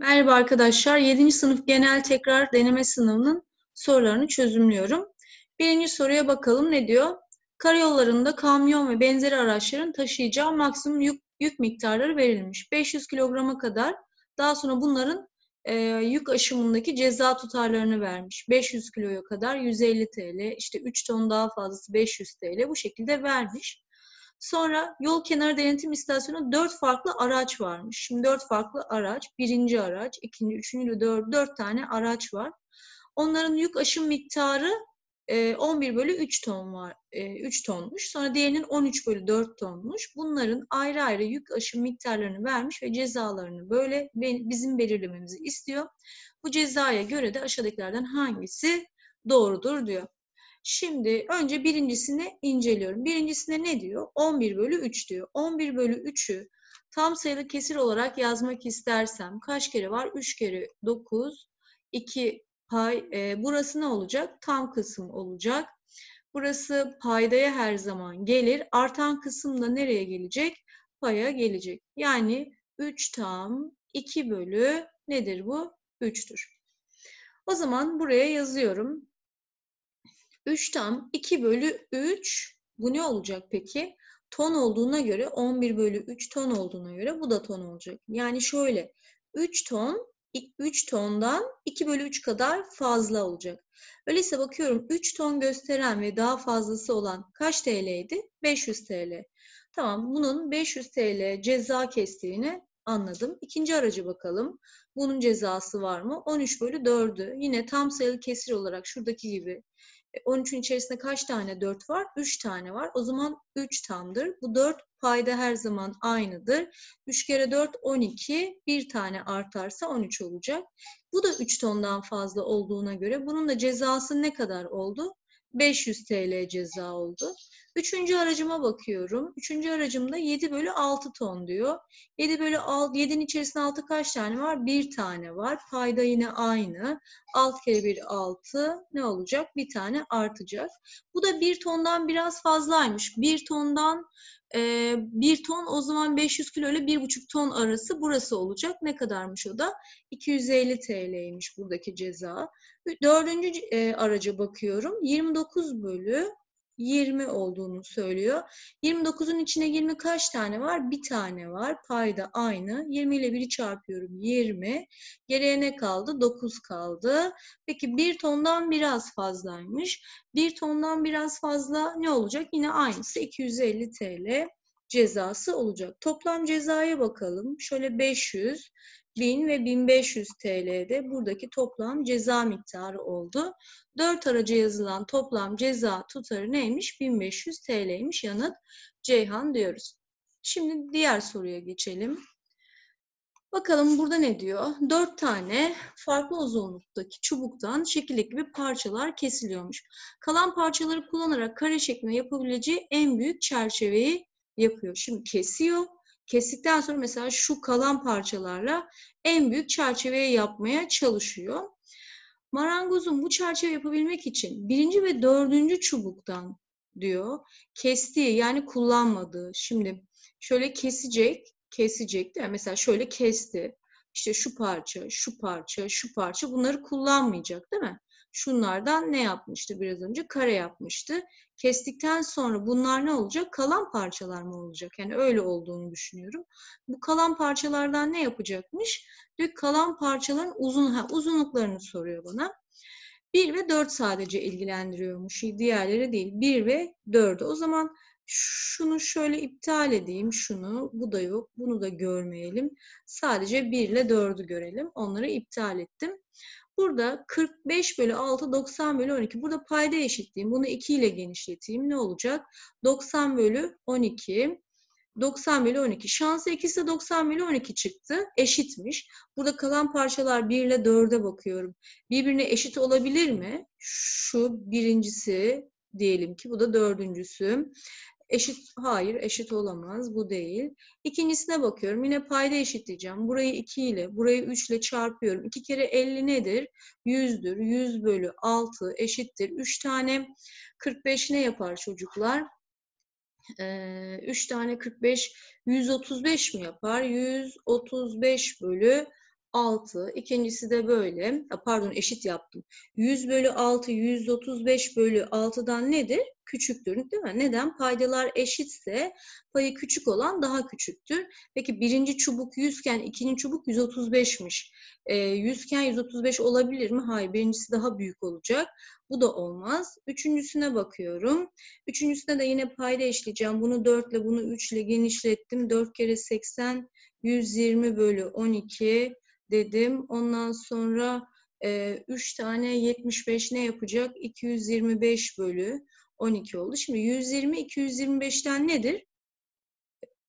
Merhaba arkadaşlar. 7. sınıf genel tekrar deneme sınavının sorularını çözümlüyorum. Birinci soruya bakalım ne diyor? Karayollarında kamyon ve benzeri araçların taşıyacağı maksimum yük, yük miktarları verilmiş. 500 kilograma kadar daha sonra bunların e, yük aşımındaki ceza tutarlarını vermiş. 500 kiloya kadar 150 TL, işte 3 ton daha fazlası 500 TL bu şekilde vermiş. Sonra yol kenarı denetim istasyonu dört farklı araç varmış. Şimdi dört farklı araç, birinci araç, ikinci, üçüncü, dört, dört tane araç var. Onların yük aşım miktarı 11 e, bölü 3 ton var, 3 e, tonmuş. Sonra diğerinin 13 bölü 4 tonmuş. Bunların ayrı ayrı yük aşım miktarlarını vermiş ve cezalarını böyle bizim belirlememizi istiyor. Bu cezaya göre de aşağıdakilerden hangisi doğrudur diyor. Şimdi önce birincisini inceliyorum. Birincisine ne diyor? 11 bölü 3 diyor. 11 bölü 3'ü tam sayılı kesir olarak yazmak istersem kaç kere var? 3 kere 9, 2 pay. E, burası ne olacak? Tam kısım olacak. Burası paydaya her zaman gelir. Artan kısım da nereye gelecek? Paya gelecek. Yani 3 tam 2 bölü nedir bu? 3'tür. O zaman buraya yazıyorum. 3 tam 2 bölü 3 bu ne olacak peki? Ton olduğuna göre 11 bölü 3 ton olduğuna göre bu da ton olacak. Yani şöyle 3 ton 3 tondan 2 bölü 3 kadar fazla olacak. Öyleyse bakıyorum 3 ton gösteren ve daha fazlası olan kaç TL'ydi? 500 TL. Tamam bunun 500 TL ceza kestiğini anladım. İkinci aracı bakalım. Bunun cezası var mı? 13 bölü 4'ü. Yine tam sayılı kesir olarak şuradaki gibi 13'ün içerisinde kaç tane 4 var? 3 tane var. O zaman 3 tamdır. Bu 4 payda her zaman aynıdır. 3 kere 4 12. Bir tane artarsa 13 olacak. Bu da 3 tondan fazla olduğuna göre bunun da cezası ne kadar oldu? 500 TL ceza oldu. Üçüncü aracıma bakıyorum. Üçüncü aracımda 7 bölü 6 ton diyor. 7 bölü 6, 7'nin içerisinde 6 kaç tane var? 1 tane var. Payda yine aynı. 6 kere 1 6 ne olacak? Bir tane artacak. Bu da 1 tondan biraz fazlaymış. 1 tondan e, 1 ton o zaman 500 kilo ile 1,5 ton arası burası olacak. Ne kadarmış o da? 250 TL'ymiş buradaki ceza. Dördüncü e, araca bakıyorum. 29 bölü 20 olduğunu söylüyor. 29'un içine 20 kaç tane var? Bir tane var. Payda aynı. 20 ile 1'i çarpıyorum. 20. Geriye ne kaldı? 9 kaldı. Peki 1 tondan biraz fazlaymış. 1 tondan biraz fazla ne olacak? Yine aynısı 250 TL cezası olacak. Toplam cezaya bakalım. Şöyle 500 1000 ve 1500 TL'de buradaki toplam ceza miktarı oldu. 4 araca yazılan toplam ceza tutarı neymiş? 1500 TL'ymiş yanıt Ceyhan diyoruz. Şimdi diğer soruya geçelim. Bakalım burada ne diyor? Dört tane farklı uzunluktaki çubuktan şekillik gibi parçalar kesiliyormuş. Kalan parçaları kullanarak kare şeklinde yapabileceği en büyük çerçeveyi yapıyor. Şimdi kesiyor. Kestikten sonra mesela şu kalan parçalarla en büyük çerçeveyi yapmaya çalışıyor. Marangozun bu çerçeve yapabilmek için birinci ve dördüncü çubuktan diyor kestiği yani kullanmadığı. Şimdi şöyle kesecek, kesecek değil Mesela şöyle kesti. İşte şu parça, şu parça, şu parça bunları kullanmayacak değil mi? Şunlardan ne yapmıştı biraz önce? Kare yapmıştı. Kestikten sonra bunlar ne olacak? Kalan parçalar mı olacak? Yani öyle olduğunu düşünüyorum. Bu kalan parçalardan ne yapacakmış? Diyor kalan parçaların uzun, ha, uzunluklarını soruyor bana. 1 ve 4 sadece ilgilendiriyormuş. Diğerleri değil. 1 ve 4'ü. O zaman şunu şöyle iptal edeyim. Şunu, bu da yok. Bunu da görmeyelim. Sadece 1 ile 4'ü görelim. Onları iptal ettim. Burada 45 bölü 6 90 bölü 12. Burada payda eşitliğim. Bunu 2 ile genişleteyim. Ne olacak? 90 bölü 12. 90 bölü 12. Şansı ikisi de 90 bölü 12 çıktı. Eşitmiş. Burada kalan parçalar 1 ile 4'e bakıyorum. Birbirine eşit olabilir mi? Şu birincisi diyelim ki bu da dördüncüsü. Eşit, hayır eşit olamaz. Bu değil. İkincisine bakıyorum. Yine payda eşitleyeceğim. Burayı 2 ile, burayı 3 ile çarpıyorum. 2 kere 50 nedir? 100'dür. 100 bölü 6 eşittir. 3 tane 45 ne yapar çocuklar? Ee, 3 tane 45, 135 mi yapar? 135 bölü 6. İkincisi de böyle. Pardon eşit yaptım. 100 bölü 6, 135 bölü 6'dan nedir? Küçüktür değil mi? Neden? Paydalar eşitse payı küçük olan daha küçüktür. Peki birinci çubuk 100 iken ikinci çubuk 135'miş. E, 100 iken 135 olabilir mi? Hayır. Birincisi daha büyük olacak. Bu da olmaz. Üçüncüsüne bakıyorum. Üçüncüsüne de yine payda eşleyeceğim. Bunu 4 ile bunu 3 ile genişlettim. 4 kere 80 120 bölü 12 dedim. Ondan sonra e, 3 tane 75 ne yapacak? 225 bölü 12 oldu. Şimdi 120 225'ten nedir?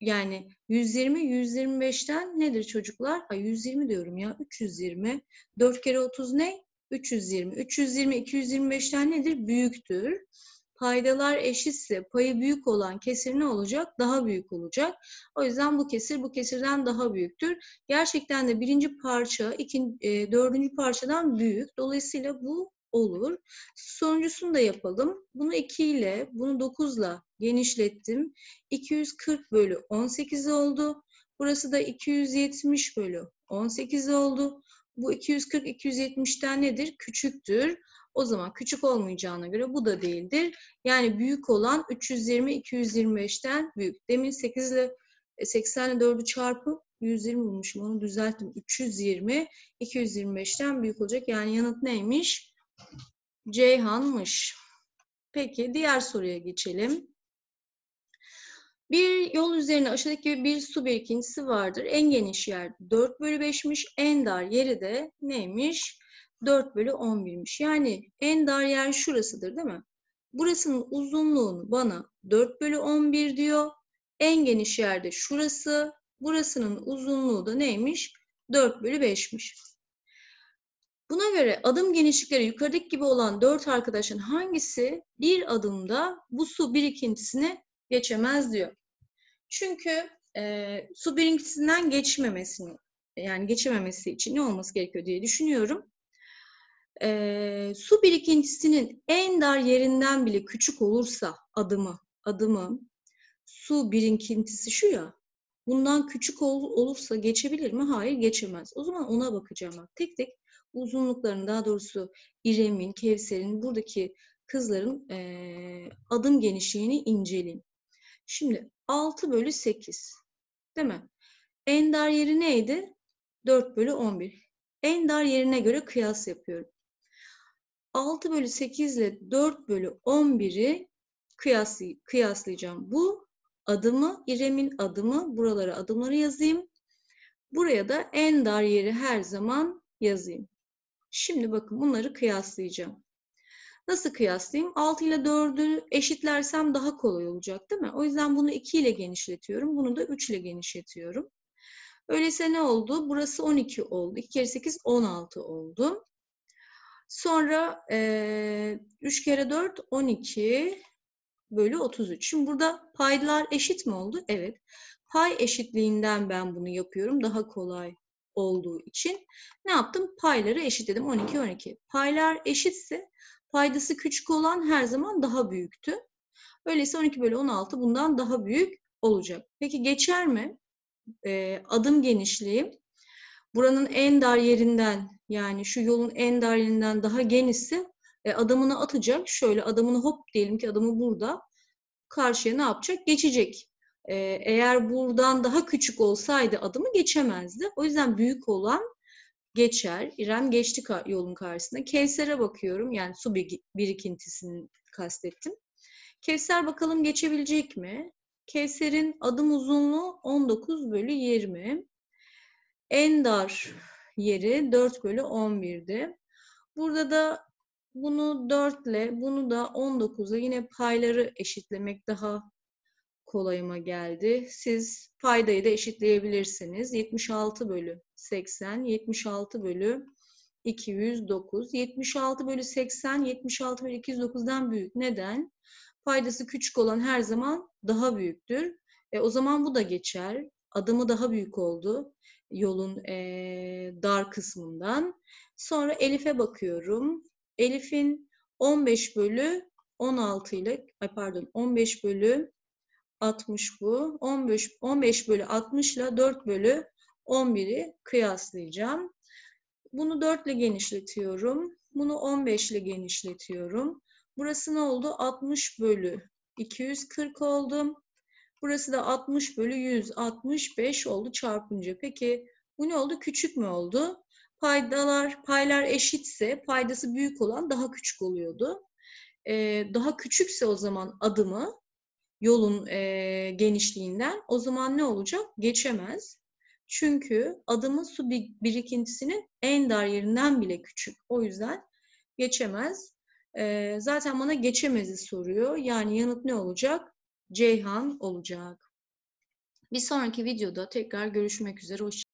Yani 120 125'ten nedir çocuklar? Ha 120 diyorum ya. 320. 4 kere 30 ne? 320. 320 225'ten nedir? Büyüktür paydalar eşitse payı büyük olan kesir ne olacak? Daha büyük olacak. O yüzden bu kesir bu kesirden daha büyüktür. Gerçekten de birinci parça ikinci, e, dördüncü parçadan büyük. Dolayısıyla bu olur. Sonuncusunu da yapalım. Bunu 2 ile, bunu 9 ile genişlettim. 240 bölü 18 oldu. Burası da 270 bölü 18 oldu. Bu 240-270'ten nedir? Küçüktür. O zaman küçük olmayacağına göre bu da değildir. Yani büyük olan 320-225'ten büyük. Demin 8 ile 80 ile 4'ü çarpıp 120 bulmuşum onu düzelttim. 320 225'ten büyük olacak. Yani yanıt neymiş? Ceyhan'mış. Peki diğer soruya geçelim. Bir yol üzerine aşağıdaki bir su birikintisi vardır. En geniş yer 4 bölü 5'miş. En dar yeri de neymiş? 4 bölü 11'miş. Yani en dar yer şurasıdır değil mi? Burasının uzunluğunu bana 4 bölü 11 diyor. En geniş yerde şurası. Burasının uzunluğu da neymiş? 4 bölü 5'miş. Buna göre adım genişlikleri yukarıdaki gibi olan 4 arkadaşın hangisi bir adımda bu su birikintisini geçemez diyor. Çünkü e, su birikintisinden geçmemesini yani geçememesi için ne olması gerekiyor diye düşünüyorum e, su birikintisinin en dar yerinden bile küçük olursa adımı adımı su birikintisi şu ya bundan küçük ol, olursa geçebilir mi? Hayır geçemez. O zaman ona bakacağım Tek tek uzunlukların daha doğrusu İrem'in, Kevser'in buradaki kızların e, adım genişliğini inceleyin. Şimdi 6 bölü 8 değil mi? En dar yeri neydi? 4 bölü 11. En dar yerine göre kıyas yapıyorum. 6 bölü 8 ile 4 bölü 11'i kıyaslı, kıyaslayacağım. Bu adımı, İrem'in adımı, buralara adımları yazayım. Buraya da en dar yeri her zaman yazayım. Şimdi bakın bunları kıyaslayacağım. Nasıl kıyaslayayım? 6 ile 4'ü eşitlersem daha kolay olacak değil mi? O yüzden bunu 2 ile genişletiyorum. Bunu da 3 ile genişletiyorum. Öyleyse ne oldu? Burası 12 oldu. 2 kere 8 16 oldu. Sonra e, 3 kere 4 12 bölü 33. Şimdi burada paylar eşit mi oldu? Evet. Pay eşitliğinden ben bunu yapıyorum. Daha kolay olduğu için ne yaptım? Payları eşitledim. 12 12. Paylar eşitse paydası küçük olan her zaman daha büyüktü. Öyleyse 12 bölü 16 bundan daha büyük olacak. Peki geçer mi? E, adım genişliği buranın en dar yerinden yani şu yolun en dar yerinden daha genişse e, adamını atacak. Şöyle adamını hop diyelim ki adamı burada karşıya ne yapacak? Geçecek. E, eğer buradan daha küçük olsaydı adamı geçemezdi. O yüzden büyük olan geçer. İrem geçti yolun karşısına. Kevser'e bakıyorum. Yani su birikintisini kastettim. Kevser bakalım geçebilecek mi? Kevser'in adım uzunluğu 19 bölü 20. En dar yeri 4 bölü 11'di. Burada da bunu 4 ile bunu da 19'a yine payları eşitlemek daha kolayıma geldi. Siz paydayı da eşitleyebilirsiniz. 76 bölü 80, 76 bölü 209. 76 bölü 80, 76 bölü 209'dan büyük. Neden? Paydası küçük olan her zaman daha büyüktür. E, o zaman bu da geçer adımı daha büyük oldu yolun e, dar kısmından. Sonra Elif'e bakıyorum. Elif'in 15 bölü 16 ile pardon 15 bölü 60 bu. 15, 15 bölü 60 ile 4 bölü 11'i kıyaslayacağım. Bunu 4 ile genişletiyorum. Bunu 15 ile genişletiyorum. Burası ne oldu? 60 bölü 240 oldum Burası da 60 bölü 100, 65 oldu çarpınca. Peki bu ne oldu? Küçük mü oldu? Paydalar, paylar eşitse paydası büyük olan daha küçük oluyordu. Ee, daha küçükse o zaman adımı yolun e, genişliğinden o zaman ne olacak? Geçemez. Çünkü adımın su birikintisinin en dar yerinden bile küçük. O yüzden geçemez. E, zaten bana geçemezi soruyor. Yani yanıt ne olacak? Ceyhan olacak. Bir sonraki videoda tekrar görüşmek üzere. Hoşçakalın.